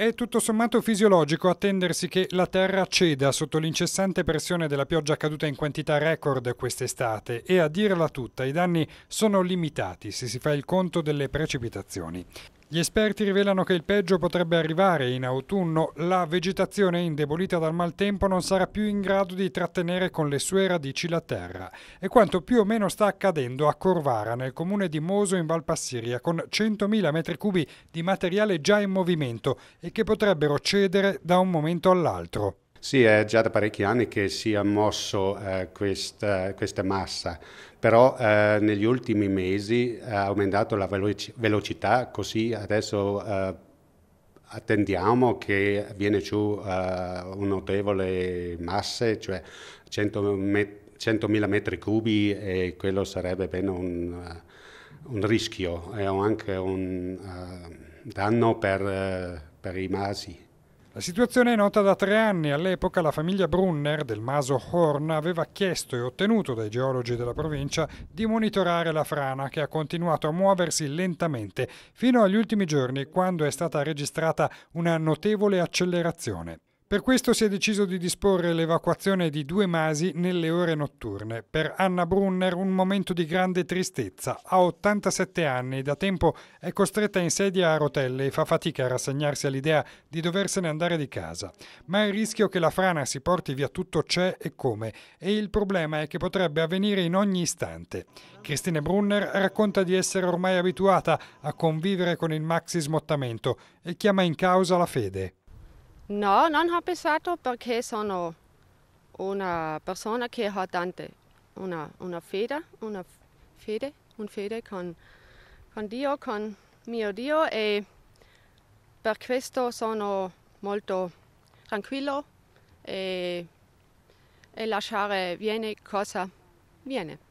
È tutto sommato fisiologico attendersi che la terra ceda sotto l'incessante pressione della pioggia caduta in quantità record quest'estate e a dirla tutta i danni sono limitati se si fa il conto delle precipitazioni. Gli esperti rivelano che il peggio potrebbe arrivare in autunno. La vegetazione indebolita dal maltempo non sarà più in grado di trattenere con le sue radici la terra. E quanto più o meno sta accadendo a Corvara, nel comune di Moso in Valpassiria, con 100.000 metri cubi di materiale già in movimento e che potrebbero cedere da un momento all'altro. Sì, è già da parecchi anni che si è mosso eh, questa, eh, questa, massa, però eh, negli ultimi mesi eh, ha aumentato la veloci- velocità, così adesso eh, attendiamo che viene giù eh, un notevole massa, cioè 100.000 met- 100.000 metri cubi e quello sarebbe bene un, un rischio e anche un danno per, per i masi. La situazione è nota da tre anni. All'epoca la famiglia Brunner del Maso Horn aveva chiesto e ottenuto dai geologi della provincia di monitorare la frana che ha continuato a muoversi lentamente fino agli ultimi giorni quando è stata registrata una notevole accelerazione. Per questo si è deciso di disporre l'evacuazione di due masi nelle ore notturne. Per Anna Brunner un momento di grande tristezza. Ha 87 anni, e da tempo è costretta in sedia a rotelle e fa fatica a rassegnarsi all'idea di doversene andare di casa. Ma il rischio che la frana si porti via tutto c'è e come, e il problema è che potrebbe avvenire in ogni istante. Cristine Brunner racconta di essere ormai abituata a convivere con il maxi smottamento e chiama in causa la fede. No, non ho pensato perché sono una er persona che ha tante, una, er, una er fede, una fede, un fede con, con Dio, con mio Dio e per questo sono molto tranquillo e, e lasciare viene cosa viene.